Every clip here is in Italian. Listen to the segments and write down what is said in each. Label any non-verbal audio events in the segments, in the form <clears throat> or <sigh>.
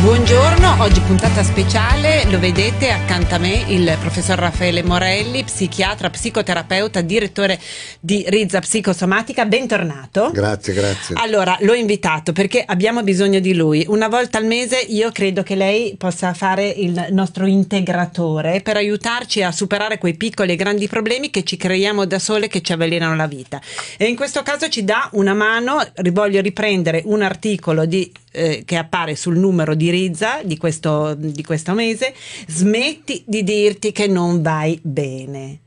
Buongiorno, oggi puntata speciale, lo vedete accanto a me il professor Raffaele Morelli, psichiatra, psicoterapeuta, direttore di Rizza Psicosomatica, bentornato. Grazie, grazie. Allora, l'ho invitato perché abbiamo bisogno di lui. Una volta al mese io credo che lei possa fare il nostro integratore per aiutarci a superare quei piccoli e grandi problemi che ci creiamo da sole che ci avvelenano la vita. E in questo caso ci dà una mano, voglio riprendere un articolo di eh, che appare sul numero di Rizza di questo, di questo mese, smetti di dirti che non vai bene.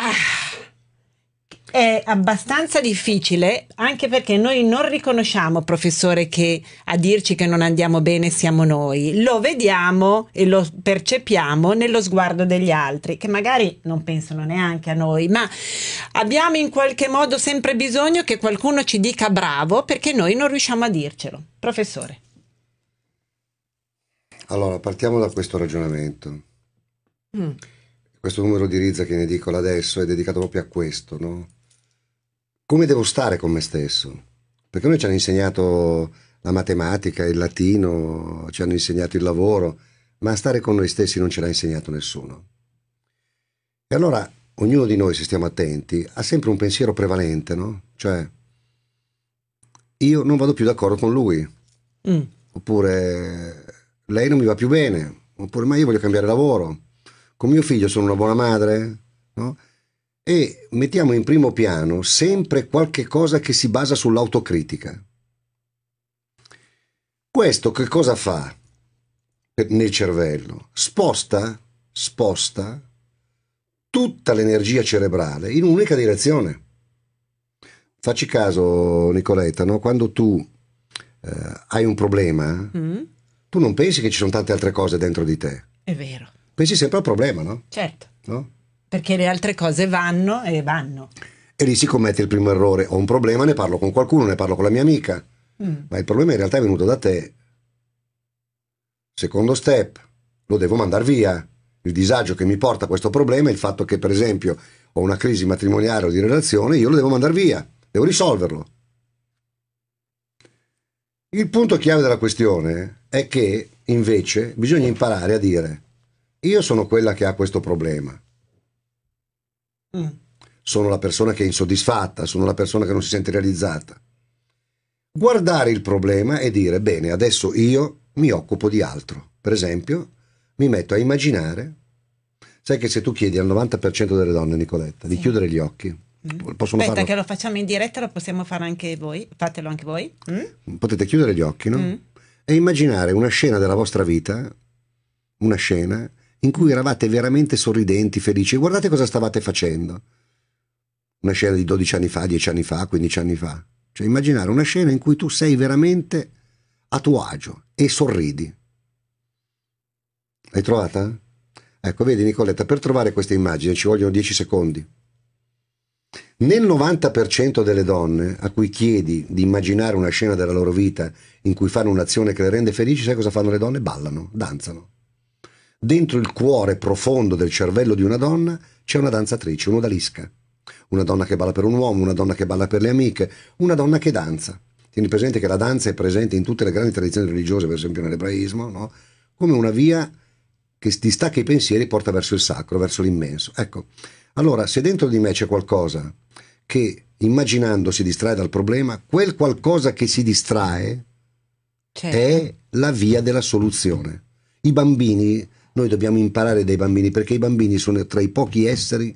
Ah è abbastanza difficile, anche perché noi non riconosciamo, professore, che a dirci che non andiamo bene siamo noi. Lo vediamo e lo percepiamo nello sguardo degli altri, che magari non pensano neanche a noi, ma abbiamo in qualche modo sempre bisogno che qualcuno ci dica bravo perché noi non riusciamo a dircelo. Professore. Allora, partiamo da questo ragionamento. Mm. Questo numero di Rizza che ne dicono adesso è dedicato proprio a questo, no? come devo stare con me stesso. Perché noi ci hanno insegnato la matematica, il latino, ci hanno insegnato il lavoro, ma stare con noi stessi non ce l'ha insegnato nessuno. E allora ognuno di noi, se stiamo attenti, ha sempre un pensiero prevalente, no? Cioè, io non vado più d'accordo con lui, mm. oppure lei non mi va più bene, oppure ma io voglio cambiare lavoro, con mio figlio sono una buona madre, no? e mettiamo in primo piano sempre qualche cosa che si basa sull'autocritica. Questo che cosa fa nel cervello? Sposta, sposta tutta l'energia cerebrale in un'unica direzione. Facci caso, Nicoletta, no? quando tu eh, hai un problema, mm. tu non pensi che ci sono tante altre cose dentro di te. È vero. Pensi sempre al problema, no? Certo. No? perché le altre cose vanno e vanno. E lì si commette il primo errore, ho un problema, ne parlo con qualcuno, ne parlo con la mia amica, mm. ma il problema in realtà è venuto da te. Secondo step, lo devo mandare via. Il disagio che mi porta a questo problema è il fatto che per esempio ho una crisi matrimoniale o di relazione, io lo devo mandare via, devo risolverlo. Il punto chiave della questione è che invece bisogna imparare a dire io sono quella che ha questo problema Mm. Sono la persona che è insoddisfatta, sono la persona che non si sente realizzata. Guardare il problema e dire, bene, adesso io mi occupo di altro. Per esempio, mi metto a immaginare. Sai che se tu chiedi al 90% delle donne, Nicoletta, di chiudere gli occhi, Mm. Possono Aspetta, farlo. che lo facciamo in diretta, lo possiamo fare anche voi. Fatelo anche voi. Mm? mm potete chiudere gli occhi, no? Mm. E immaginare una scena della vostra vita, una scena in cui eravate veramente sorridenti, felici. Guardate cosa stavate facendo. Una scena di 12 anni fa, 10 anni fa, 15 anni fa. Cioè immaginare una scena in cui tu sei veramente a tuo agio e sorridi. L'hai trovata? Ecco, vedi Nicoletta, per trovare questa immagine ci vogliono 10 secondi. Nel 90% delle donne a cui chiedi di immaginare una scena della loro vita in cui fanno un'azione che le rende felici, sai cosa fanno le donne? Ballano, danzano dentro il cuore profondo del cervello di una donna c'è una danzatrice, un'odalisca. Una donna che balla per un uomo, una donna che balla per le amiche, una donna che danza. Tieni presente che la danza è presente in tutte le grandi tradizioni religiose, per esempio nell'ebraismo, no? come una via che distacca i pensieri e porta verso il sacro, verso l'immenso. Ecco, allora se dentro di me c'è qualcosa che immaginando si distrae dal problema, quel qualcosa che si distrae certo. è la via della soluzione. I bambini noi dobbiamo imparare dai bambini perché i bambini sono tra i pochi esseri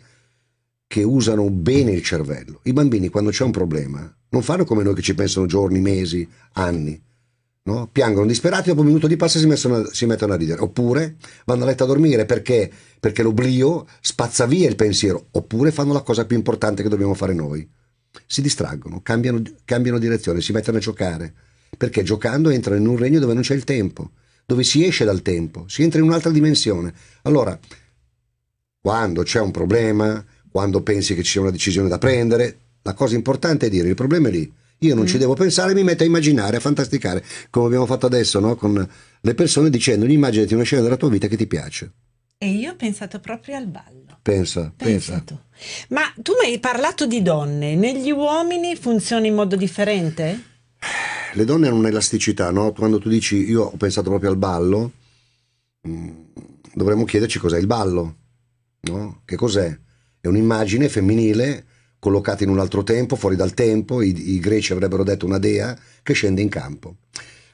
che usano bene il cervello. I bambini quando c'è un problema non fanno come noi che ci pensano giorni, mesi, anni. No? Piangono disperati, dopo un minuto di passa si, a, si mettono a ridere. Oppure vanno a letto a dormire perché, perché l'oblio spazza via il pensiero. Oppure fanno la cosa più importante che dobbiamo fare noi. Si distraggono, cambiano, cambiano direzione, si mettono a giocare. Perché giocando entrano in un regno dove non c'è il tempo dove si esce dal tempo, si entra in un'altra dimensione. Allora, quando c'è un problema, quando pensi che ci sia una decisione da prendere, la cosa importante è dire il problema è lì. Io non mm. ci devo pensare, mi metto a immaginare, a fantasticare, come abbiamo fatto adesso no? con le persone dicendo immaginati una scena della tua vita che ti piace. E io ho pensato proprio al ballo. Pensa, pensa. pensa. Ma tu mi hai parlato di donne, negli uomini funziona in modo differente? le donne hanno un'elasticità, no? Quando tu dici io ho pensato proprio al ballo, mm, dovremmo chiederci cos'è il ballo, no? Che cos'è? È un'immagine femminile collocata in un altro tempo, fuori dal tempo, i, i greci avrebbero detto una dea che scende in campo.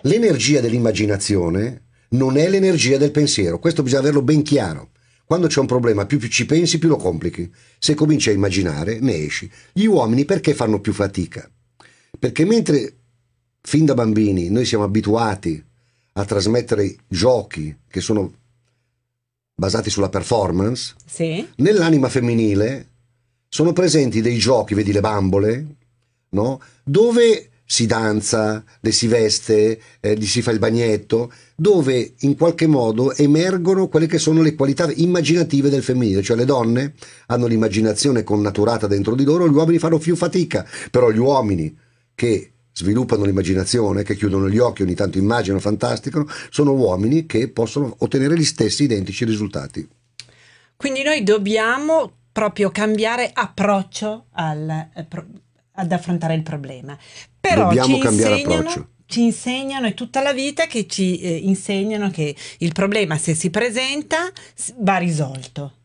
L'energia dell'immaginazione non è l'energia del pensiero, questo bisogna averlo ben chiaro. Quando c'è un problema, più, più ci pensi, più lo complichi. Se cominci a immaginare, ne esci. Gli uomini perché fanno più fatica? Perché mentre fin da bambini noi siamo abituati a trasmettere giochi che sono basati sulla performance, sì. nell'anima femminile sono presenti dei giochi, vedi le bambole, no? dove si danza, le si veste, eh, gli si fa il bagnetto, dove in qualche modo emergono quelle che sono le qualità immaginative del femminile, cioè le donne hanno l'immaginazione connaturata dentro di loro, gli uomini fanno più fatica, però gli uomini che sviluppano l'immaginazione, che chiudono gli occhi, ogni tanto immaginano, fantastico, sono uomini che possono ottenere gli stessi identici risultati. Quindi noi dobbiamo proprio cambiare approccio al, eh, ad affrontare il problema. Però dobbiamo cambiare approccio ci insegnano e tutta la vita che ci eh, insegnano che il problema se si presenta va risolto.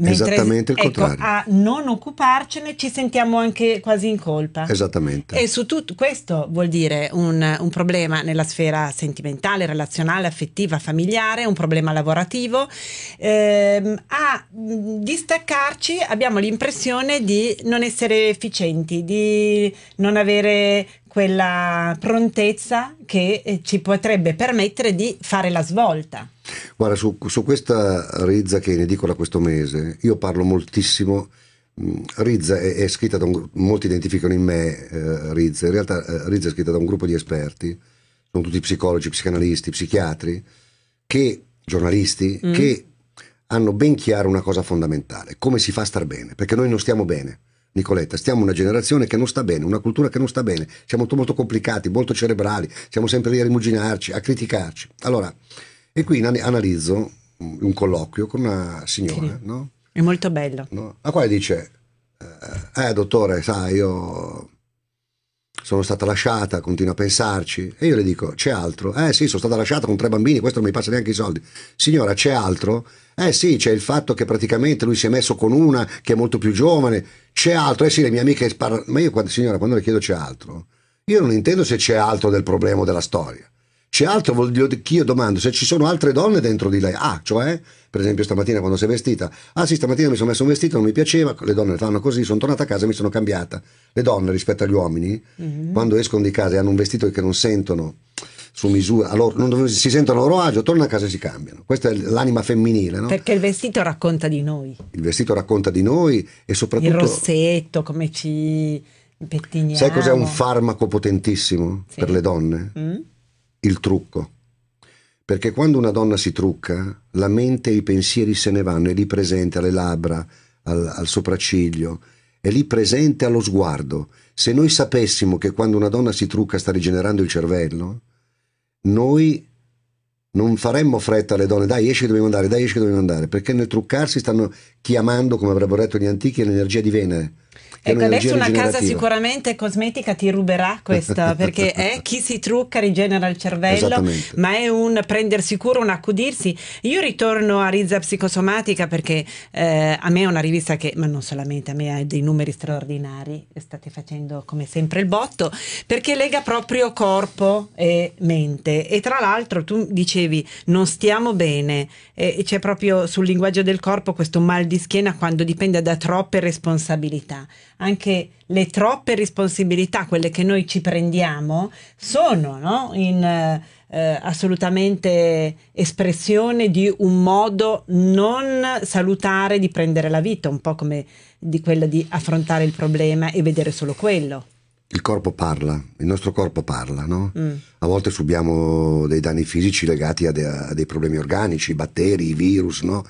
Mentre, Esattamente il ecco, contrario. A non occuparcene ci sentiamo anche quasi in colpa. Esattamente. E su tutto questo vuol dire un, un, problema nella sfera sentimentale, relazionale, affettiva, familiare, un problema lavorativo. Eh, a distaccarci abbiamo l'impressione di non essere efficienti, di non avere quella prontezza che eh, ci potrebbe permettere di fare la svolta. Guarda, su, su questa Rizza che è in edicola questo mese, io parlo moltissimo. Mm, rizza è, è scritta da un, molti identificano in me eh, Rizza, in realtà eh, Rizza è scritta da un gruppo di esperti, sono tutti psicologi, psicanalisti, psichiatri, che, giornalisti, mm. che hanno ben chiaro una cosa fondamentale, come si fa a star bene, perché noi non stiamo bene. Nicoletta, stiamo una generazione che non sta bene, una cultura che non sta bene, siamo molto, molto complicati, molto cerebrali, siamo sempre lì a rimuginarci, a criticarci. Allora, e qui analizzo un colloquio con una signora, sì. no? È molto bello. No? La quale dice, eh, eh, eh dottore, sai, io sono stata lasciata, continua a pensarci. E io le dico, c'è altro? Eh sì, sono stata lasciata con tre bambini, questo non mi passa neanche i soldi. Signora, c'è altro? Eh sì, c'è il fatto che praticamente lui si è messo con una che è molto più giovane. C'è altro? Eh sì, le mie amiche parlano. Ma io, signora, quando le chiedo c'è altro, io non intendo se c'è altro del problema o della storia. C'è altro, voglio dire che io domando se ci sono altre donne dentro di lei. Ah, cioè, per esempio stamattina quando si è vestita. Ah sì, stamattina mi sono messo un vestito, non mi piaceva, le donne fanno così, sono tornata a casa e mi sono cambiata. Le donne rispetto agli uomini, mm-hmm. quando escono di casa e hanno un vestito che non sentono su misura, allora non, si sentono a loro agio, tornano a casa e si cambiano. Questa è l'anima femminile. No? Perché il vestito racconta di noi. Il vestito racconta di noi e soprattutto... Il rossetto, come ci pettiniamo. Sai cos'è un farmaco potentissimo sì. per le donne? Mm? il trucco. Perché quando una donna si trucca, la mente e i pensieri se ne vanno, è lì presente alle labbra, al, al sopracciglio, è lì presente allo sguardo. Se noi sapessimo che quando una donna si trucca sta rigenerando il cervello, noi non faremmo fretta alle donne, dai esci che dobbiamo andare, dai esci che dobbiamo andare, perché nel truccarsi stanno chiamando, come avrebbero detto gli antichi, l'energia di Venere. Ecco, adesso una casa sicuramente cosmetica ti ruberà questa, <laughs> perché è chi si trucca rigenera il cervello, ma è un prendersi cura, un accudirsi. Io ritorno a Rizza Psicosomatica perché eh, a me è una rivista che, ma non solamente a me, ha dei numeri straordinari, state facendo come sempre il botto, perché lega proprio corpo e mente. E tra l'altro tu dicevi non stiamo bene, e c'è proprio sul linguaggio del corpo questo mal di schiena quando dipende da troppe responsabilità anche le troppe responsabilità, quelle che noi ci prendiamo, sono no? in, eh, assolutamente espressione di un modo non salutare di prendere la vita, un po' come di quella di affrontare il problema e vedere solo quello. Il corpo parla, il nostro corpo parla, no? Mm. A volte subiamo dei danni fisici legati a, de- a dei problemi organici, batteri, virus, no?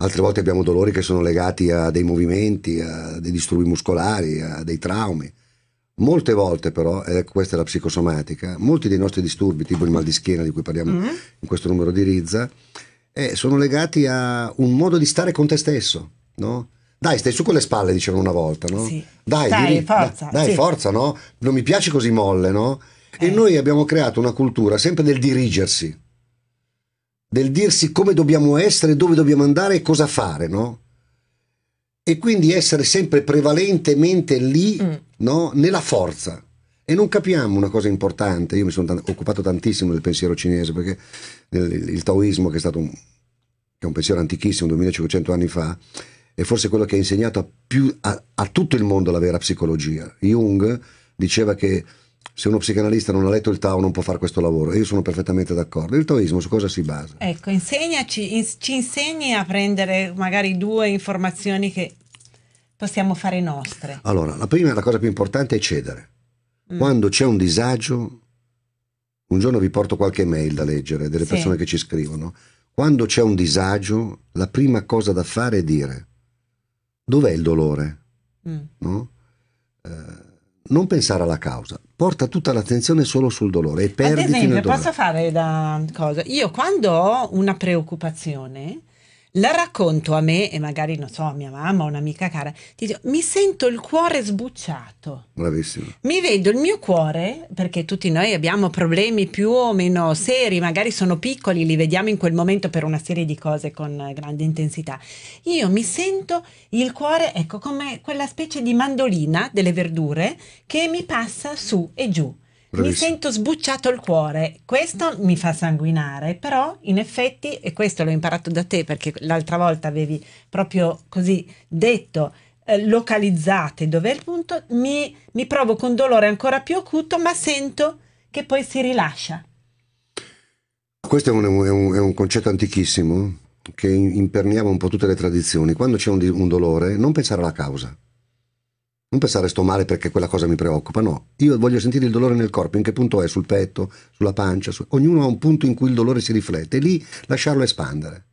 altre volte abbiamo dolori che sono legati a dei movimenti, a dei disturbi muscolari, a dei traumi. Molte volte però, e questa è la psicosomatica, molti dei nostri disturbi, tipo il mal di schiena di cui parliamo mm-hmm. in questo numero di Rizza, eh, sono legati a un modo di stare con te stesso, no? Dai, stai su con le spalle, dicevano una volta, no? Sì. Dai, dai, diri, forza. Da, dai, sì. forza, no? Non mi piace così molle, no? Eh. E noi abbiamo creato una cultura sempre del dirigersi del dirsi come dobbiamo essere, dove dobbiamo andare e cosa fare, no? E quindi essere sempre prevalentemente lì, mm. no? Nella forza. E non capiamo una cosa importante, io mi sono t- occupato tantissimo del pensiero cinese, perché il, il taoismo, che è stato un, che è un pensiero antichissimo, 2500 anni fa, è forse quello che ha insegnato a, più, a, a tutto il mondo la vera psicologia. Jung diceva che se uno psicanalista non ha letto il Tao non può fare questo lavoro. Io sono perfettamente d'accordo. Il taoismo su cosa si basa? Ecco, insegnaci, in, ci insegni a prendere magari due informazioni che possiamo fare nostre. Allora, la prima, la cosa più importante è cedere. Mm. Quando c'è un disagio, un giorno vi porto qualche mail da leggere delle sì. persone che ci scrivono. Quando c'è un disagio, la prima cosa da fare è dire dov'è il dolore? Mm. No? Eh, non pensare alla causa, porta tutta l'attenzione solo sul dolore e perdi Ad esempio, posso fare da cosa? Io quando ho una preoccupazione, la racconto a me e magari, non so, a mia mamma o un'amica cara, ti dico, mi sento il cuore sbucciato. Bravissimo. Mi vedo il mio cuore, perché tutti noi abbiamo problemi più o meno seri, magari sono piccoli, li vediamo in quel momento per una serie di cose con grande intensità. Io mi sento il cuore, ecco, come quella specie di mandolina delle verdure che mi passa su e giù Bravissimo. mi sento sbucciato il cuore. Questo mi fa sanguinare, però in effetti, e questo l'ho imparato da te perché l'altra volta avevi proprio così detto, eh, localizzate dove è il punto, mi, mi provo con dolore ancora più acuto, ma sento che poi si rilascia. Questo è un, è un, è un concetto antichissimo che imperniamo un po' tutte le tradizioni. Quando c'è un, un dolore, non pensare alla causa non pensare sto male perché quella cosa mi preoccupa, no. Io voglio sentire il dolore nel corpo, in che punto è? Sul petto, sulla pancia, su... ognuno ha un punto in cui il dolore si riflette e lì lasciarlo espandere.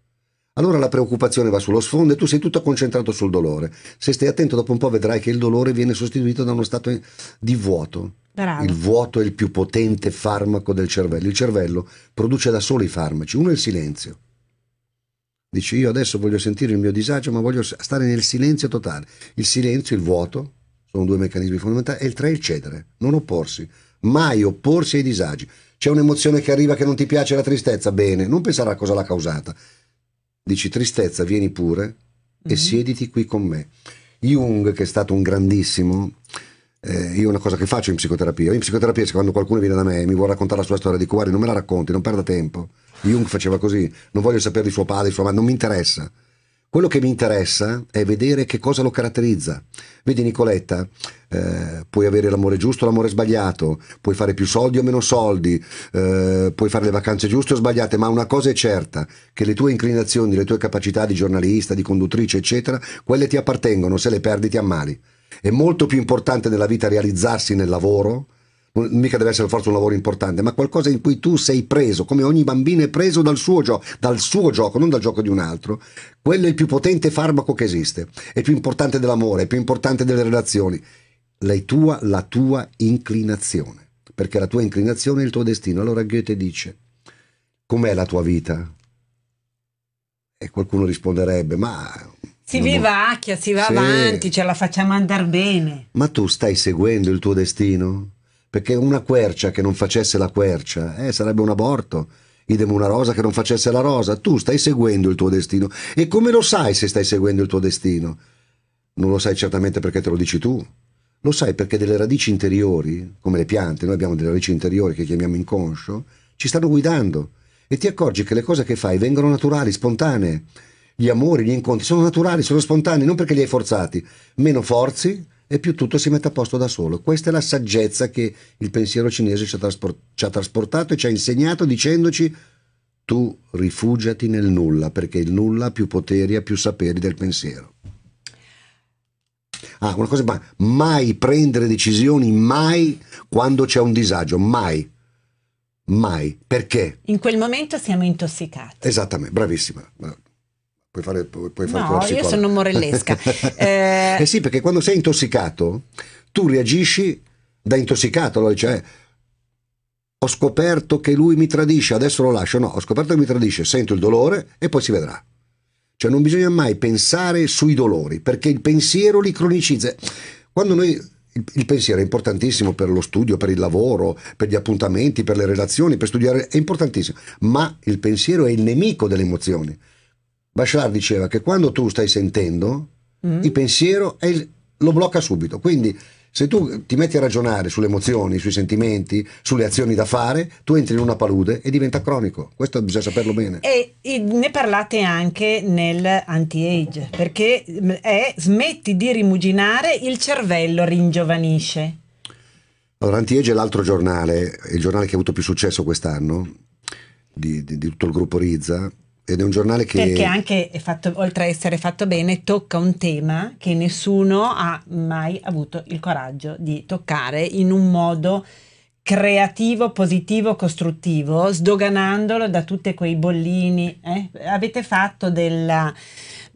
Allora la preoccupazione va sullo sfondo e tu sei tutto concentrato sul dolore. Se stai attento, dopo un po' vedrai che il dolore viene sostituito da uno stato di vuoto. Bravo. Il vuoto è il più potente farmaco del cervello. Il cervello produce da solo i farmaci. Uno è il silenzio. Dici, io adesso voglio sentire il mio disagio, ma voglio stare nel silenzio totale. Il silenzio, il vuoto, sono due meccanismi fondamentali. E il tre è il cedere, non opporsi. Mai opporsi ai disagi. C'è un'emozione che arriva che non ti piace, la tristezza. Bene, non pensare a cosa l'ha causata. Dici tristezza, vieni pure mm-hmm. e mhm. siediti qui con me. Jung, che è stato un grandissimo, eh, io una cosa che faccio in psicoterapia, in psicoterapia quando qualcuno viene da me e mi vuole raccontare la sua storia, dico guardi non me la racconti, non perda tempo. Jung faceva così, non voglio sapere di suo padre, di sua madre, non mi interessa. Quello che mi interessa è vedere che cosa lo caratterizza. Vedi Nicoletta, eh, puoi avere l'amore giusto o l'amore sbagliato, puoi fare più soldi o meno soldi, eh, puoi fare le vacanze giuste o sbagliate, ma una cosa è certa, che le tue inclinazioni, le tue capacità di giornalista, di conduttrice, eccetera, quelle ti appartengono, se le perdi ti ammali. È molto più importante nella vita realizzarsi nel lavoro mica deve essere forza un lavoro importante, ma qualcosa in cui tu sei preso, come ogni bambino è preso dal suo gioco, dal suo gioco, non dal gioco di un altro, quello è il più potente farmaco che esiste, è più importante dell'amore, è più importante delle relazioni, la tua, la tua inclinazione, perché la tua inclinazione è il tuo destino. Allora Goethe dice, com'è la tua vita? E qualcuno risponderebbe, ma si vivacchia, si va sì. avanti, ce la facciamo andare bene. Ma tu stai seguendo il tuo destino? perché una quercia che non facesse la quercia eh, sarebbe un aborto. Idem una rosa che non facesse la rosa. Tu stai seguendo il tuo destino. E come lo sai se stai seguendo il tuo destino? Non lo sai certamente perché te lo dici tu. Lo sai perché delle radici interiori, come le piante, noi abbiamo delle radici interiori che chiamiamo inconscio, ci stanno guidando. E ti accorgi che le cose che fai vengono naturali, spontanee. Gli amori, gli incontri sono naturali, sono spontanei, non perché li hai forzati. Meno forzi, e più tutto si mette a posto da solo. Questa è la saggezza che il pensiero cinese ci ha, traspor- ci ha trasportato e ci ha insegnato dicendoci tu rifugiati nel nulla, perché il nulla ha più poteri, e più saperi del pensiero. Ah, una cosa, mai prendere decisioni, mai quando c'è un disagio, mai. Mai. Perché? In quel momento siamo intossicati. Esattamente, bravissima. Puoi fare, puoi, fare no, io sono morellesca. <laughs> eh... eh sì, perché quando sei intossicato, tu reagisci da intossicato, allora cioè ho scoperto che lui mi tradisce, adesso lo lascio, no, ho scoperto che mi tradisce, sento il dolore e poi si vedrà. Cioè non bisogna mai pensare sui dolori, perché il pensiero li cronicizza. Quando noi il, pensiero è importantissimo per lo studio, per il lavoro, per gli appuntamenti, per le relazioni, per studiare, è importantissimo, ma il pensiero è il nemico delle emozioni. Bachelard diceva che quando tu stai sentendo, mm. il pensiero il, lo blocca subito. Quindi se tu ti metti a ragionare sulle emozioni, sui sentimenti, sulle azioni da fare, tu entri in una palude e diventa cronico. Questo bisogna saperlo bene. E, e ne parlate anche nell'anti-age, perché mm, è smetti di rimuginare, il cervello ringiovanisce. Allora, Anti-Age è l'altro giornale, il giornale che ha avuto più successo quest'anno, di, di, di tutto il gruppo Rizza, ed è un giornale che... Perché anche, fatto, oltre a essere fatto bene, tocca un tema che nessuno ha mai avuto il coraggio di toccare in un modo creativo, positivo, costruttivo, sdoganandolo da tutti quei bollini. Eh? Avete fatto della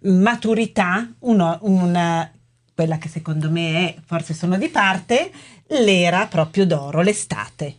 maturità uno, una, quella che secondo me è, forse sono di parte, l'era proprio d'oro, l'estate.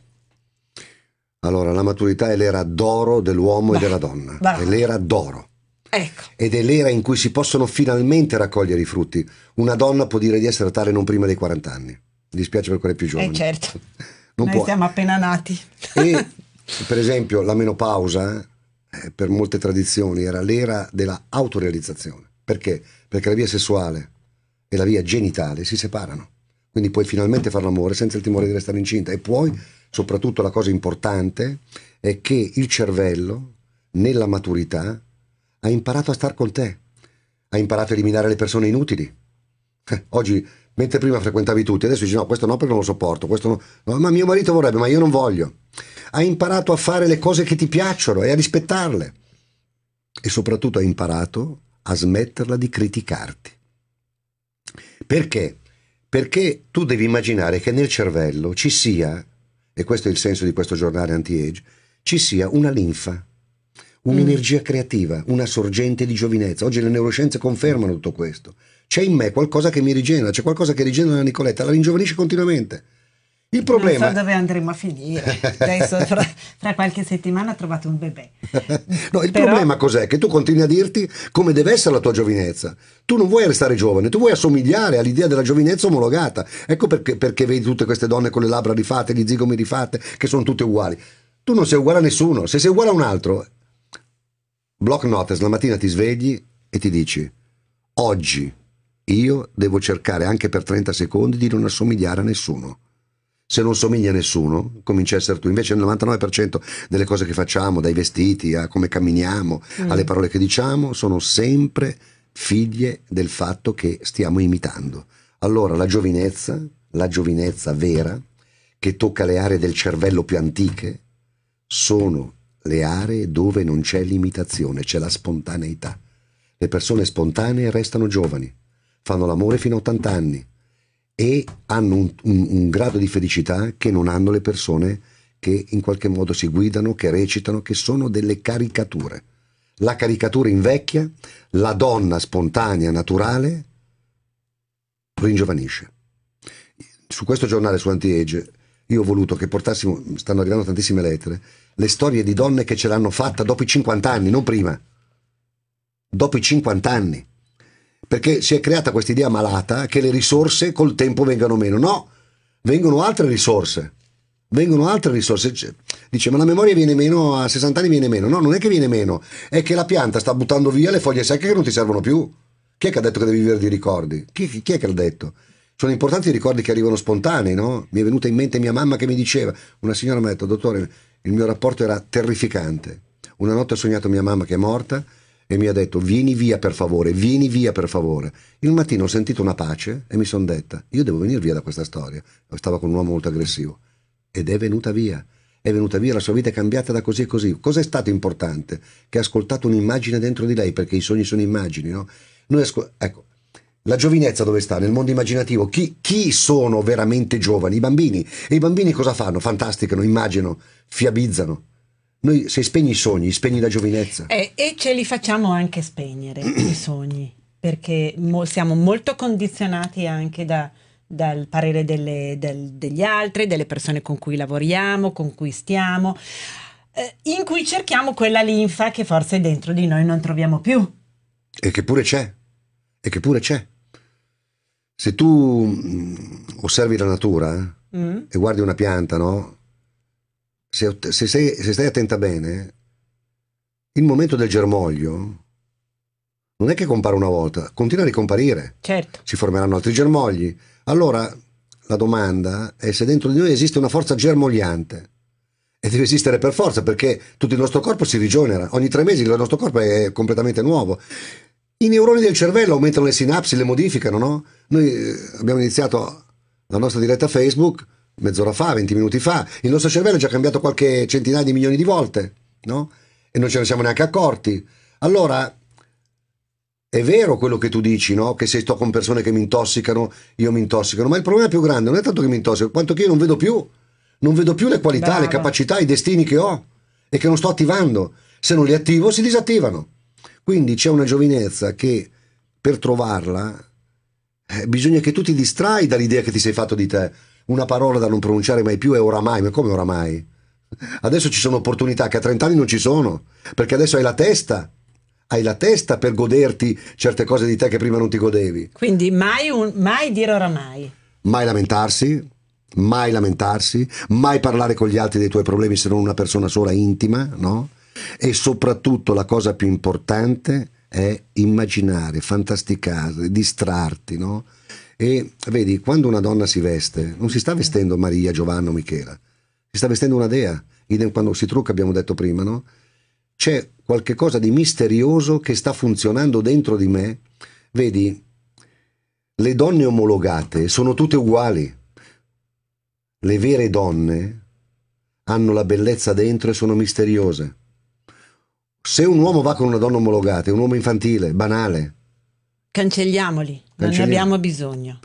Allora, la maturità è l'era d'oro dell'uomo bah, e della donna, bah. è l'era d'oro. Ecco. Ed è l'era in cui si possono finalmente raccogliere i frutti. Una donna può dire di essere tale non prima dei 40 anni. Mi dispiace per quelle più giovani. Eh certo. <laughs> Non Noi può. siamo appena nati. E <laughs> per esempio la menopausa eh, per molte tradizioni era l'era della autorealizzazione. Perché? Perché la via sessuale e la via genitale si separano. Quindi puoi finalmente fare l'amore senza il timore di restare incinta e puoi soprattutto la cosa importante è che il cervello, nella maturità, ha imparato a star con te, ha imparato a eliminare le persone inutili. <laughs> Oggi, mentre prima frequentavi tutti, adesso dici no, questo no perché non lo sopporto, questo no, no, ma mio marito vorrebbe, ma io non voglio. Ha imparato a fare le cose che ti piacciono e a rispettarle. E soprattutto ha imparato a smetterla di criticarti. Perché? Perché tu devi immaginare che nel cervello ci sia e questo è il senso di questo giornale anti-age, ci sia una linfa, un'energia mm. creativa, una sorgente di giovinezza. Oggi le neuroscienze confermano tutto questo. C'è in me qualcosa che mi rigenera, c'è qualcosa che rigenera la Nicoletta, la ringiovanisce continuamente. Il problema... Non so dove andremo a finire. Adesso cioè, tra, tra qualche settimana ho trovato un bebè. no, il Però... problema cos'è? Che tu continui a dirti come deve essere la tua giovinezza. Tu non vuoi restare giovane, tu vuoi assomigliare all'idea della giovinezza omologata. Ecco perché, perché vedi tutte queste donne con le labbra rifatte, gli zigomi rifatte, che sono tutte uguali. Tu non sei uguale a nessuno. Se sei uguale a un altro, block notes, la mattina ti svegli e ti dici, oggi io devo cercare anche per 30 secondi di non assomigliare a nessuno se non somiglia a nessuno, cominci a essere tu. Invece il 99% delle cose che facciamo, dai vestiti a come camminiamo, mm. alle parole che diciamo, sono sempre figlie del fatto che stiamo imitando. Allora la giovinezza, la giovinezza vera, che tocca le aree del cervello più antiche, sono le aree dove non c'è l'imitazione, c'è la spontaneità. Le persone spontanee restano giovani, fanno l'amore fino a 80 anni, e hanno un, un, un, grado di felicità che non hanno le persone che in qualche modo si guidano, che recitano, che sono delle caricature. La caricatura invecchia, la donna spontanea, naturale, ringiovanisce. Su questo giornale, su Anti-Age, io ho voluto che portassimo, stanno arrivando tantissime lettere, le storie di donne che ce l'hanno fatta dopo i 50 anni, non prima. Dopo i 50 anni perché si è creata questa idea malata che le risorse col tempo vengano meno. No, vengono altre risorse. Vengono altre risorse. Cioè, dice, ma la memoria viene meno, a 60 anni viene meno. No, non è che viene meno, è che la pianta sta buttando via le foglie secche che non ti servono più. Chi è che ha detto che devi vivere di ricordi? Chi, chi è che l'ha detto? Sono importanti i ricordi che arrivano spontanei, no? Mi è venuta in mente mia mamma che mi diceva, una signora mi ha detto, dottore, il mio rapporto era terrificante. Una notte ho sognato mia mamma che è morta, e mi ha detto vieni via per favore, vieni via per favore. Il mattino ho sentito una pace e mi sono detta io devo venire via da questa storia. Stava con un uomo molto aggressivo ed è venuta via. È venuta via, la sua vita è cambiata da così e così. Cos'è stato importante? Che ha ascoltato un'immagine dentro di lei, perché i sogni sono immagini, no? Noi ascol- ecco, la giovinezza dove sta? Nel mondo immaginativo. Chi, chi, sono veramente giovani? I bambini. E i bambini cosa fanno? Fantasticano, immaginano, fiabizzano. Noi se spegni i sogni, spegni la giovinezza. Eh, e ce li facciamo anche spegnere i <clears throat> sogni, perché mo- siamo molto condizionati anche da, dal parere delle, del, degli altri, delle persone con cui lavoriamo, con cui stiamo, eh, in cui cerchiamo quella linfa che forse dentro di noi non troviamo più. E che pure c'è, e che pure c'è. Se tu mh, mm, osservi la natura eh, mm. e guardi una pianta, no? se, se, sei, se stai attenta bene, il momento del germoglio non è che compare una volta, continua a ricomparire. Certo. Si formeranno altri germogli. Allora la domanda è se dentro di noi esiste una forza germogliante. E deve esistere per forza perché tutto il nostro corpo si rigenera. Ogni tre mesi il nostro corpo è completamente nuovo. I neuroni del cervello aumentano le sinapsi, le modificano, no? Noi eh, abbiamo iniziato la nostra diretta Facebook mezz'ora fa, 20 minuti fa, il nostro cervello è già cambiato qualche centinaia di milioni di volte, no? E non ce ne siamo neanche accorti. Allora, è vero quello che tu dici, no? Che se sto con persone che mi intossicano, io mi intossicano, ma il problema più grande non è tanto che mi intossicano, quanto che io non vedo più, non vedo più le qualità, Bravo. le capacità, i destini che ho e che non sto attivando. Se non li attivo, si disattivano. Quindi c'è una giovinezza che per trovarla eh, bisogna che tu ti distrai dall'idea che ti sei fatto di te una parola da non pronunciare mai più è oramai, ma come oramai? Adesso ci sono opportunità che a 30 anni non ci sono, perché adesso hai la testa, hai la testa per goderti certe cose di te che prima non ti godevi. Quindi mai, un, mai dire oramai. Mai lamentarsi, mai lamentarsi, mai parlare con gli altri dei tuoi problemi se non una persona sola intima, no? E soprattutto la cosa più importante è immaginare, fantasticare, distrarti, no? E vedi, quando una donna si veste, non si sta vestendo Maria, Giovanna Michela, si sta vestendo una dea. Idem quando si trucca, abbiamo detto prima, no? C'è qualcosa di misterioso che sta funzionando dentro di me. Vedi, le donne omologate sono tutte uguali. Le vere donne hanno la bellezza dentro e sono misteriose. Se un uomo va con una donna omologata, è un uomo infantile, banale. Cancelliamoli. Non ne abbiamo bisogno.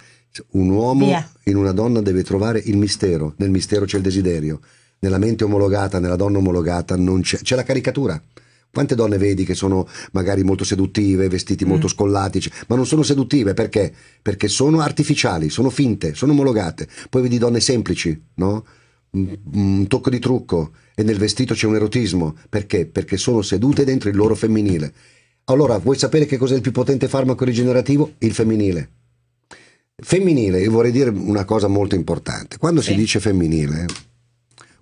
Un uomo Via. in una donna deve trovare il mistero, nel mistero c'è il desiderio, nella mente omologata, nella donna omologata c'è, c'è la caricatura. Quante donne vedi che sono magari molto seduttive, vestiti mm. molto scollati, ma non sono seduttive perché? Perché sono artificiali, sono finte, sono omologate. Poi vedi donne semplici, no? Un, un tocco di trucco e nel vestito c'è un erotismo. Perché? Perché sono sedute dentro il loro femminile allora, vuoi sapere che cos'è il più potente farmaco rigenerativo? Il femminile. Femminile, io vorrei dire una cosa molto importante. Quando sì. si dice femminile,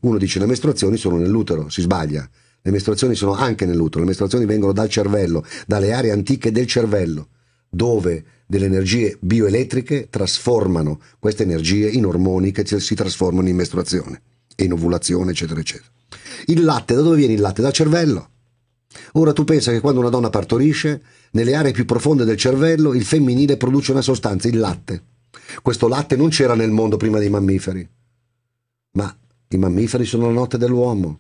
uno dice le mestruazioni sono nell'utero, si sbaglia. Le mestruazioni sono anche nell'utero, le mestruazioni vengono dal cervello, dalle aree antiche del cervello, dove delle energie bioelettriche trasformano queste energie in ormoni che si trasformano in mestruazione, in ovulazione, eccetera, eccetera. Il latte, da dove viene il latte? Dal cervello. Ora tu pensa che quando una donna partorisce, nelle aree più profonde del cervello il femminile produce una sostanza, il latte. Questo latte non c'era nel mondo prima dei mammiferi, ma i mammiferi sono la notte dell'uomo.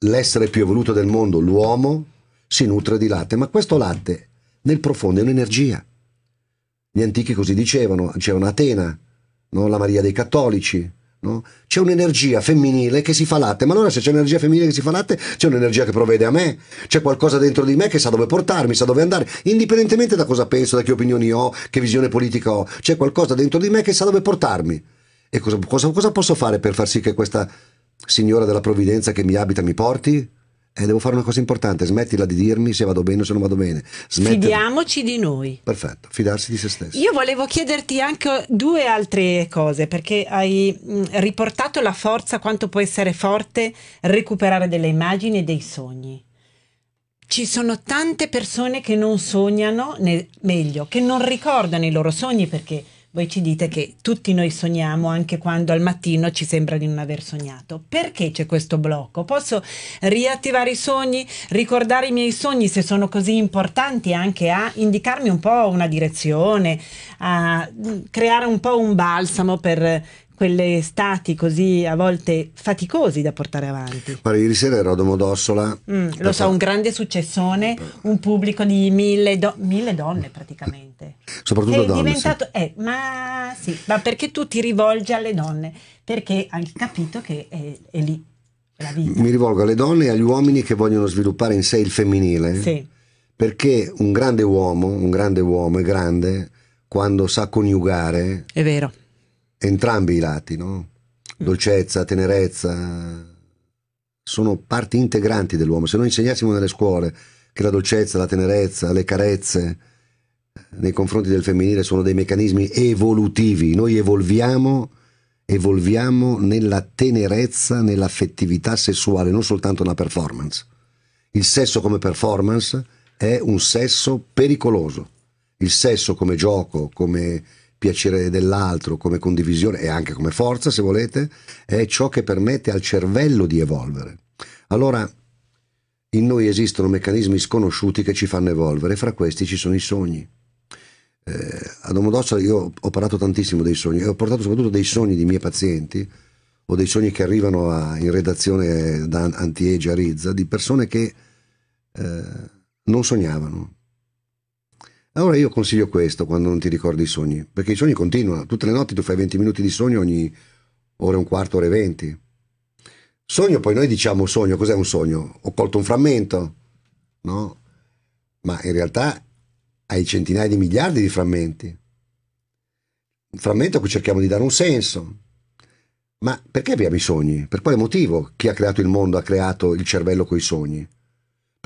L'essere più evoluto del mondo, l'uomo, si nutre di latte, ma questo latte nel profondo è un'energia. Gli antichi così dicevano, c'era un'Atena, no? la Maria dei Cattolici, No? C'è un'energia femminile che si fa latte, ma allora se c'è un'energia femminile che si fa latte, c'è un'energia che provvede a me, c'è qualcosa dentro di me che sa dove portarmi, sa dove andare, indipendentemente da cosa penso, da che opinioni ho, che visione politica ho, c'è qualcosa dentro di me che sa dove portarmi. E cosa, cosa, cosa posso fare per far sì che questa signora della provvidenza che mi abita mi porti? eh, devo fare una cosa importante, smettila di dirmi se vado bene o se non vado bene. Smettila. Fidiamoci di noi. Perfetto, fidarsi di se stessi. Io volevo chiederti anche due altre cose, perché hai mm, riportato la forza, quanto può essere forte recuperare delle immagini e dei sogni. Ci sono tante persone che non sognano, né, meglio, che non ricordano i loro sogni perché voi ci dite che tutti noi sogniamo anche quando al mattino ci sembra di non aver sognato. Perché c'è questo blocco? Posso riattivare i sogni, ricordare i miei sogni se sono così importanti anche a indicarmi un po' una direzione, a mm, creare un po' un balsamo per quelle stati così a volte faticosi da portare avanti. Guarda, ieri sera ero a Domodossola. Mm, lo so, fa... un grande successone, un pubblico di mille, do... mille donne praticamente. Soprattutto è donne. Diventato... Sì. Eh, ma sì, ma perché tu ti rivolgi alle donne? Perché hai capito che è, è lì Mi rivolgo alle donne e agli uomini che vogliono sviluppare in sé il femminile. Sì. Perché un grande uomo, un grande uomo è grande quando sa coniugare. È vero entrambi i lati, no? Mm. dolcezza, tenerezza, sono parti integranti dell'uomo. Se noi insegnassimo nelle scuole che la dolcezza, la tenerezza, le carezze eh, nei confronti del femminile sono dei meccanismi evolutivi, noi evolviamo, evolviamo nella tenerezza, nell'affettività sessuale, non soltanto una performance. Il sesso come performance è un sesso pericoloso. Il sesso come gioco, come piacere dell'altro, come condivisione e anche come forza, se volete, è ciò che permette al cervello di evolvere. Allora, in noi esistono meccanismi sconosciuti che ci fanno evolvere, fra questi ci sono i sogni. Eh, a Domodossola io ho parlato tantissimo dei sogni e ho portato soprattutto dei sogni di miei pazienti o dei sogni che arrivano a, in redazione da Antiege a Rizza di persone che eh, non sognavano, allora io consiglio questo quando non ti ricordi i sogni, perché i sogni continuano, tutte le notti tu fai 20 minuti di sogno ogni ora e un quarto, ore e 20. Sogno, poi noi diciamo sogno, cos'è un sogno? Ho colto un frammento, no? Ma in realtà hai centinaia di miliardi di frammenti. Un frammento a cui cerchiamo di dare un senso. Ma perché abbiamo i sogni? Per quale motivo chi ha creato il mondo ha creato il cervello con i sogni?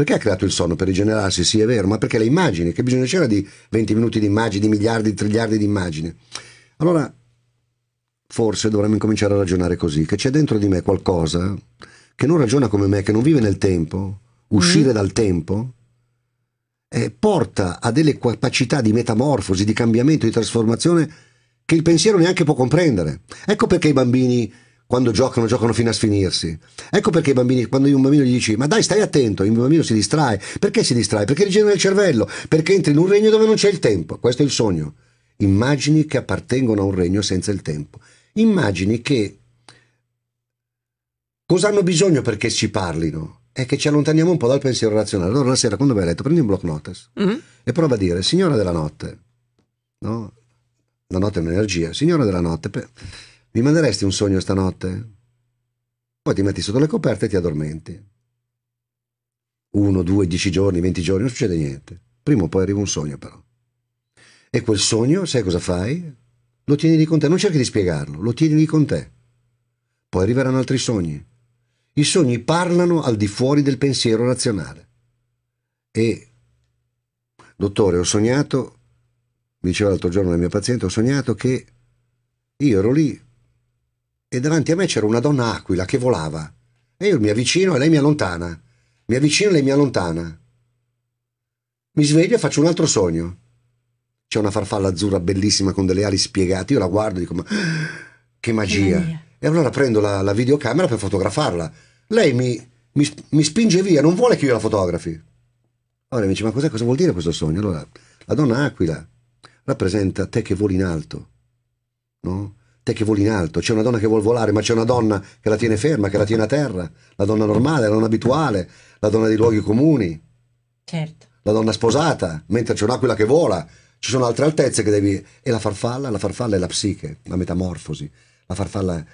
Perché ha creato il sonno? Per rigenerarsi, sì è vero, ma perché le immagini, che bisogno c'era di 20 minuti di immagini, di miliardi, di triliardi di immagini? Allora, forse dovremmo incominciare a ragionare così, che c'è dentro di me qualcosa che non ragiona come me, che non vive nel tempo, uscire mm dal tempo, eh, porta a delle capacità di metamorfosi, di cambiamento, di trasformazione che il pensiero neanche può comprendere. Ecco perché i bambini quando giocano, giocano fino a sfinirsi. Ecco perché i bambini, quando un bambino gli dici, ma dai, stai attento, il bambino si distrae. Perché si distrae? Perché rigenera il cervello, perché entri in un regno dove non c'è il tempo. Questo è il sogno. Immagini che appartengono a un regno senza il tempo. Immagini che... Cosa hanno bisogno perché ci parlino? È che ci allontaniamo un po' dal pensiero razionale. Allora la sera, quando vai a letto, prendi un block notice mm-hmm. e prova a dire, signora della notte, no? La notte è un'energia, signora della notte... Per mi manderesti un sogno stanotte? Poi ti metti sotto le coperte e ti addormenti. Uno, due, dieci giorni, venti giorni, non succede niente. Prima o poi arriva un sogno però. E quel sogno, sai cosa fai? Lo tieni lì con te, non cerchi di spiegarlo, lo tieni lì con te. Poi arriveranno altri sogni. I sogni parlano al di fuori del pensiero razionale. E, dottore, ho sognato, mi diceva l'altro giorno la mia paziente, ho sognato che io ero lì e davanti a me c'era una donna aquila che volava. E io mi avvicino e lei mi allontana. Mi avvicino e lei mi allontana. Mi sveglio e faccio un altro sogno. C'è una farfalla azzurra bellissima con delle ali spiegate. Io la guardo e dico: Ma che magia! Che e allora prendo la, la, videocamera per fotografarla. Lei mi, mi, mi, spinge via, non vuole che io la fotografi. Allora mi dice: Ma cosa vuol dire questo sogno? Allora, la donna aquila rappresenta te che voli in alto, no? te che voli in alto, c'è una donna che vuol volare, ma c'è una donna che la tiene ferma, che la tiene a terra, la donna normale, la donna abituale, la donna dei luoghi comuni, certo. la donna sposata, mentre c'è un'aquila che vola, ci sono altre altezze che devi... E la farfalla, la farfalla è la psiche, la metamorfosi, la farfalla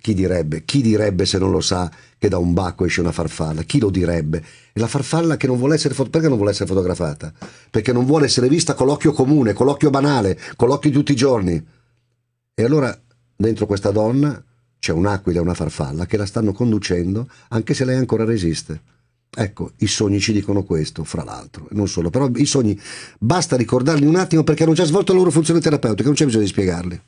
chi direbbe? Chi direbbe se non lo sa che da un bacco esce una farfalla? Chi lo direbbe? E la farfalla che non vuole essere fotografata, perché non vuole essere fotografata? Perché non vuole essere vista con l'occhio comune, con l'occhio banale, con l'occhio di tutti i giorni. E allora Dentro questa donna c'è un'aquila e una farfalla che la stanno conducendo anche se lei ancora resiste. Ecco, i sogni ci dicono questo, fra l'altro, non solo, però i sogni basta ricordarli un attimo perché hanno già svolto la loro funzione terapeutica, non c'è bisogno di spiegarli.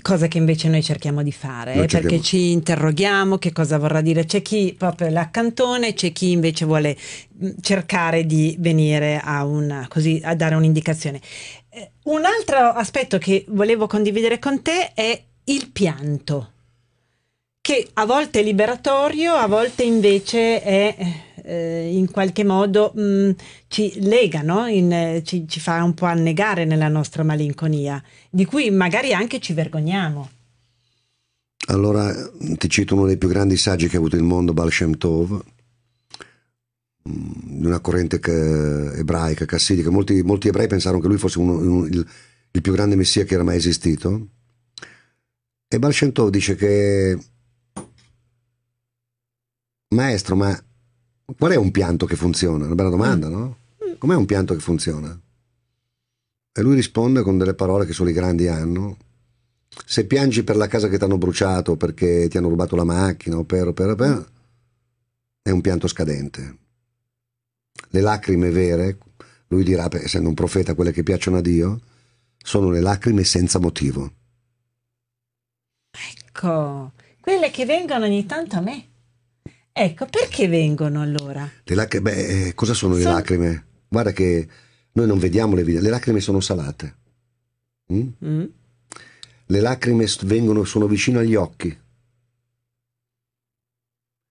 Cosa che invece noi cerchiamo di fare, noi eh, perché ci interroghiamo che cosa vorrà dire. C'è chi proprio l'accantone, c'è chi invece vuole mm, cercare di venire a, una, così, a dare un'indicazione. Eh, un altro aspetto che volevo condividere con te è il pianto, che a volte è liberatorio, a volte invece è eh, in qualche modo mh, mm, ci lega, no? in, eh, ci, ci fa un po' annegare nella nostra malinconia, di cui magari anche ci vergogniamo. Allora ti cito uno dei più grandi saggi che ha avuto il mondo, Baal Shem Tov, di una corrente che, ebraica, cassidica. Molti, molti, ebrei pensarono che lui fosse un, un, il, il, più grande messia che era mai esistito. E Balcentov dice che, maestro, ma qual è un pianto che funziona? Una bella domanda, no? Com'è un pianto che funziona? E lui risponde con delle parole che solo i grandi hanno. Se piangi per la casa che ti hanno bruciato, perché ti hanno rubato la macchina, o per, per, per, è un pianto scadente le lacrime vere, lui dirà, essendo un profeta, quelle che piacciono a Dio, sono le lacrime senza motivo. Ecco, quelle che vengono ogni tanto a me. Ecco, perché vengono allora? Le lacrime, beh, eh, cosa sono, sono... le lacrime? Guarda che noi non vediamo le vite, le lacrime sono salate. Mm? Mm. Le lacrime vengono, sono vicino agli occhi.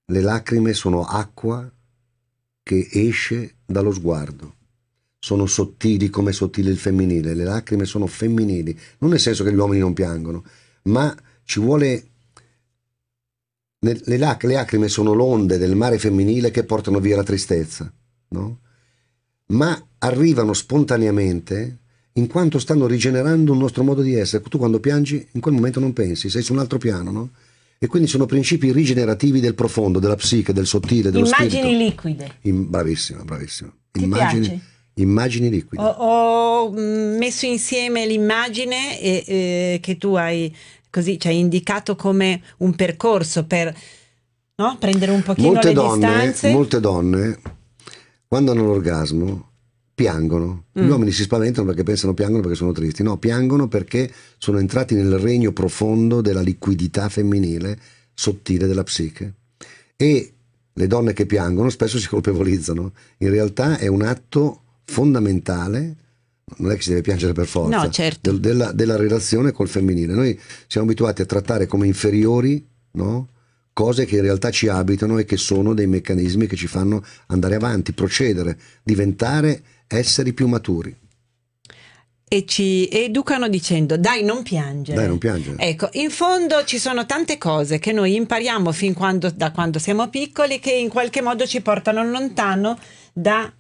Le lacrime sono acqua che esce dallo sguardo. Sono sottili come sottile il femminile, le lacrime sono femminili, non nel senso che gli uomini non piangono, ma ci vuole... Le, lac- le lacrime sono l'onde del mare femminile che portano via la tristezza, no? ma arrivano spontaneamente in quanto stanno rigenerando un nostro modo di essere. Tu quando piangi in quel momento non pensi, sei su un altro piano, no? E quindi sono principi rigenerativi del profondo, della psiche, del sottile, dello immagini spirito. liquide. In, bravissima, bravissima. Ti immagini, piace? immagini liquide. Ho, ho, mm, messo insieme l'immagine e, e, che tu hai così, cioè, indicato come un percorso per no? prendere un pochino molte le donne, distanze. Molte donne, quando hanno l'orgasmo, piangono. Gli mm. uomini si spaventano perché pensano piangono perché sono tristi. No, piangono perché sono entrati nel regno profondo della liquidità femminile sottile della psiche. E le donne che piangono spesso si <laughs> colpevolizzano. In realtà è un atto fondamentale. Non è che si deve piangere per forza, no, certo. del, della, della, relazione col femminile. Noi siamo abituati a trattare come inferiori no? cose che in realtà ci abitano e che sono dei meccanismi che ci fanno andare avanti, procedere, diventare esseri più maturi. E ci educano dicendo dai non piangere. Dai non piangere. Ecco, in fondo ci sono tante cose che noi impariamo fin quando, da quando siamo piccoli che in qualche modo ci portano lontano da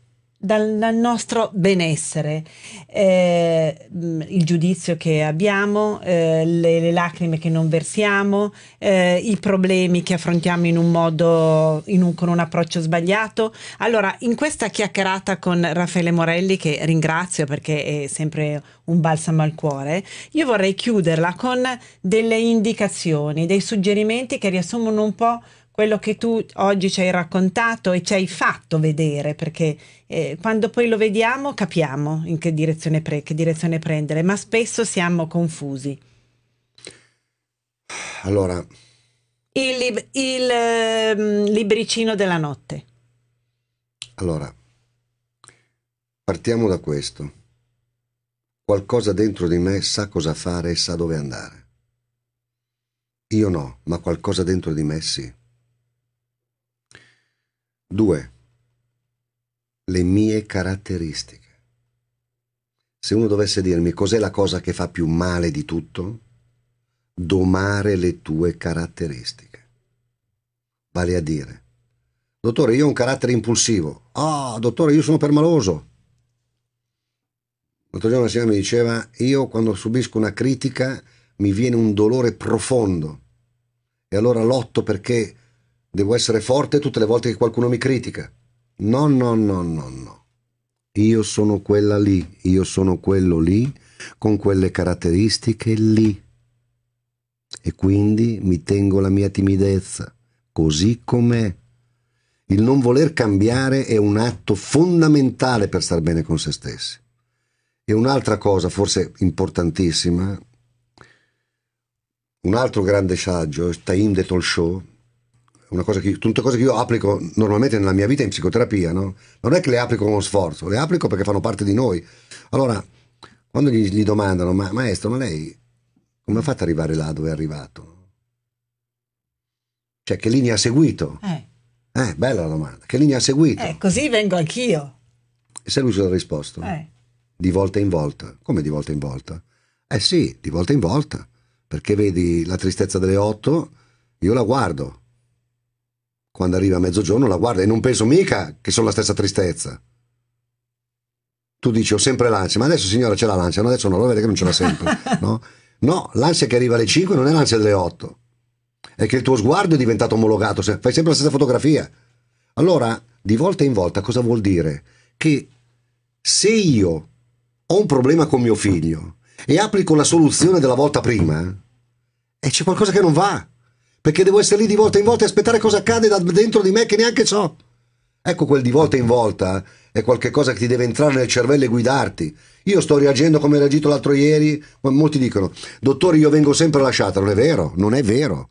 dal, dal nostro benessere, eh, mm, il giudizio che abbiamo, eh, le, le, lacrime che non versiamo, eh, i problemi che affrontiamo in un modo, in un, con un approccio sbagliato. Allora, in questa chiacchierata con Raffaele Morelli, che ringrazio perché è sempre un balsamo al cuore, io vorrei chiuderla con delle indicazioni, dei suggerimenti che riassumono un po' quello che tu oggi ci hai raccontato e ci hai fatto vedere, perché eh, quando poi lo vediamo capiamo in che direzione, pre- che direzione prendere, ma spesso siamo confusi. Allora, il, lib- il eh, libricino della notte. Allora, partiamo da questo. Qualcosa dentro di me sa cosa fare e sa dove andare. Io no, ma qualcosa dentro di me sì. 2. Le mie caratteristiche. Se uno dovesse dirmi cos'è la cosa che fa più male di tutto, domare le tue caratteristiche. Vale a dire, dottore, io ho un carattere impulsivo. Ah, oh, dottore, io sono permaloso. L'altro giorno una signora mi diceva, io quando subisco una critica mi viene un dolore profondo e allora lotto perché Devo essere forte tutte le volte che qualcuno mi critica. No, no, no, no, no. Io sono quella lì, io sono quello lì, con quelle caratteristiche lì. E quindi mi tengo la mia timidezza, così com'è. Il non voler cambiare è un atto fondamentale per star bene con se stessi. E un'altra cosa, forse importantissima, un altro grande saggio, Taim de Tolshaw, una cosa che, tutte cose che io applico normalmente nella mia vita in psicoterapia, no? non è che le applico con uno sforzo, le applico perché fanno parte di noi. Allora, quando gli, gli domandano, ma maestro, ma lei come ha fatto ad arrivare là dove è arrivato? Cioè, che linea ha seguito? Eh. eh. bella la domanda. Che linea ha seguito? Eh, così vengo anch'io. E se lui ci ha risposto? Eh. Di volta in volta. Come di volta in volta? Eh sì, di volta in volta. Perché vedi la tristezza delle otto, io la guardo quando arriva a mezzogiorno la guarda e non penso mica che sono la stessa tristezza. Tu dici ho sempre l'ansia, ma adesso signora c'è la l'ansia, no, adesso no, lo vede che non ce l'ha sempre. <laughs> No? no, l'ansia che arriva alle 5 non è l'ansia delle 8, è che il tuo sguardo è diventato omologato, fai sempre la stessa fotografia. Allora, di volta in volta, cosa vuol dire? Che se io ho un problema con mio figlio e applico la soluzione della volta prima, e eh, c'è qualcosa che non va perché devo essere lì di volta in volta e aspettare cosa accade da dentro di me che neanche so. Ecco quel di volta in volta eh, è qualcosa che ti deve entrare nel cervello e guidarti. Io sto reagendo come ho reagito l'altro ieri, molti dicono, dottore io vengo sempre lasciata, non è vero, non è vero.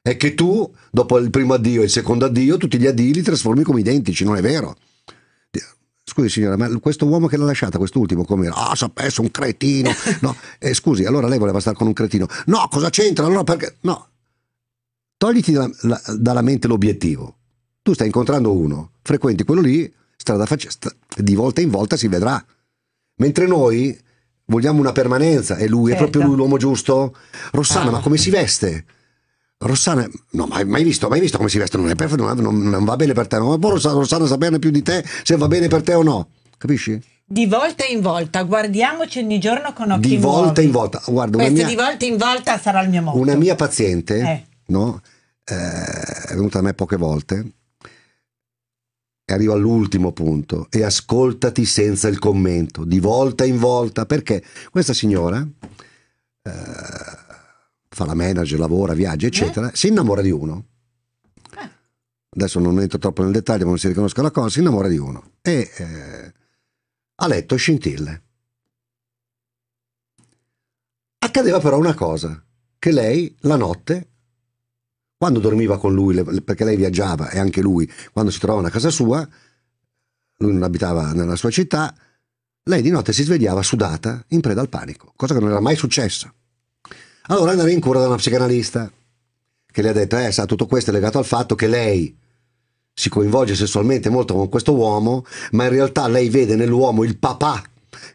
È che tu, dopo il primo addio e il secondo addio, tutti gli addii li trasformi come identici, non è vero. Scusi signora, ma questo uomo che l'ha lasciata, quest'ultimo, come era? Ah, oh, sapesse, un cretino. <laughs> No, eh, scusi, allora lei voleva stare con un cretino. No, cosa c'entra? Allora perché... No, togliti da, la, dalla mente l'obiettivo. Tu stai incontrando uno, frequenti quello lì, strada face, st- di volta in volta si vedrà. Mentre noi vogliamo una permanenza e lui certo. è proprio certo. lui l'uomo giusto. Rossana, ah. ma come si veste? Rossana, no, mai, mai visto, mai visto come si veste, non è perfetto, non, non, non va bene per te. Ma poi Rossana, Rossana sa bene più di te se va bene per te o no. Capisci? di volta in volta, guardiamoci ogni giorno con occhi Di volta nuovi. in volta, guarda. Questo mia, di volta in volta sarà il mio modo. Una mia paziente, eh. no? eh, è venuta a me poche volte, e arrivo all'ultimo punto, e ascoltati senza il commento, di volta in volta, perché questa signora eh, fa la manager, lavora, viaggia, eccetera, eh? si innamora di uno. Eh. Adesso non entro troppo nel dettaglio, ma non si riconosca la cosa, si innamora di uno. E eh, ha letto scintille. Accadeva però una cosa, che lei la notte quando dormiva con lui, perché lei viaggiava e anche lui, quando si trovava a casa sua, lui non abitava nella sua città, lei di notte si svegliava sudata, in preda al panico, cosa che non era mai successa. Allora andava in cura da una psicanalista che le ha detto, eh, sa, tutto questo è legato al fatto che lei si coinvolge sessualmente molto con questo uomo, ma in realtà lei vede nell'uomo il papà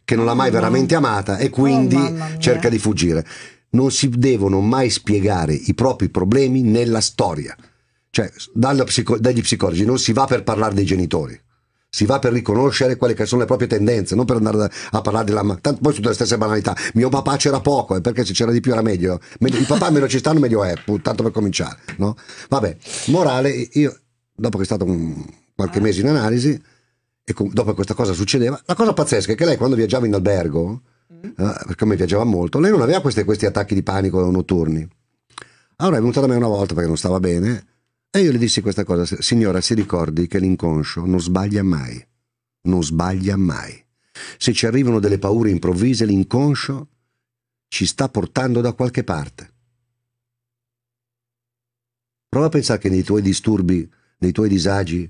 che non l'ha mai mm-hmm. veramente amata e quindi oh, cerca di fuggire non si devono mai spiegare i propri problemi nella storia. Cioè, psico- dagli psicologi non si va per parlare dei genitori, si va per riconoscere quelle che sono le proprie tendenze, non per andare a parlare della... Tanto poi sono tutte le stesse banalità. Mio papà c'era poco, e eh, perché se c'era di più era meglio. Il papà meno ci stanno, meglio è, tanto per cominciare, no? Vabbè, morale, io, dopo che è stato un, qualche mese in analisi, e com- dopo che questa cosa succedeva, la cosa pazzesca è che lei quando viaggiava in albergo eh, perché mi piaceva molto, lei non aveva questi, questi attacchi di panico notturni. Allora è venuta da me una volta perché non stava bene e io le dissi questa cosa, signora si ricordi che l'inconscio non sbaglia mai, non sbaglia mai. Se ci arrivano delle paure improvvise l'inconscio ci sta portando da qualche parte. Prova a pensare che nei tuoi disturbi, nei tuoi disagi,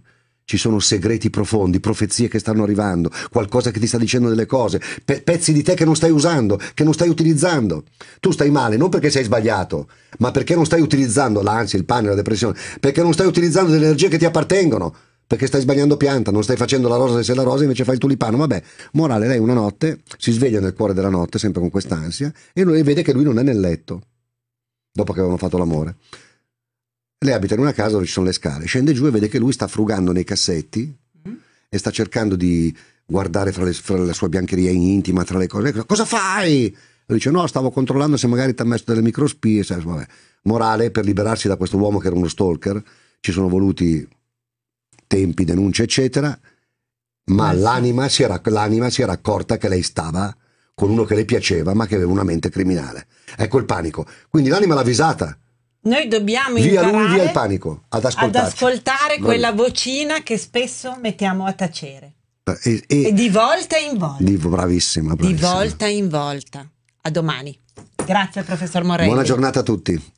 ci sono segreti profondi, profezie che stanno arrivando, qualcosa che ti sta dicendo delle cose, pe- pezzi di te che non stai usando, che non stai utilizzando. Tu stai male non perché sei sbagliato, ma perché non stai utilizzando l'ansia, il pane, la depressione, perché non stai utilizzando delle energie che ti appartengono, perché stai sbagliando pianta, non stai facendo la rosa se la rosa invece fai il tulipano. Vabbè, morale, lei una notte si sveglia nel cuore della notte, sempre con quest'ansia, e lui vede che lui non è nel letto, dopo che avevano fatto l'amore. Lei abita in una casa dove ci sono le scale, scende giù e vede che lui sta frugando nei cassetti mm. e sta cercando di guardare fra, le, fra, la sua biancheria intima, tra le cose. Cosa fai? Lui dice: No, stavo controllando se magari ti ha messo delle microspie. Cioè, vabbè. Morale, per liberarsi da questo uomo che era uno stalker, ci sono voluti tempi, denunce, eccetera. Ma mm. l'anima, si era, l'anima si era accorta che lei stava con uno che le piaceva, ma che aveva una mente criminale. Ecco il panico. Quindi l'anima l'ha avvisata noi dobbiamo via imparare lui, via il panico, ad, ad ascoltare Vabbè. quella vocina che spesso mettiamo a tacere. E, e, e di volta in volta. Di, bravissima, bravissima. Di volta in volta. A domani. Grazie professor Morelli. Buona giornata a tutti.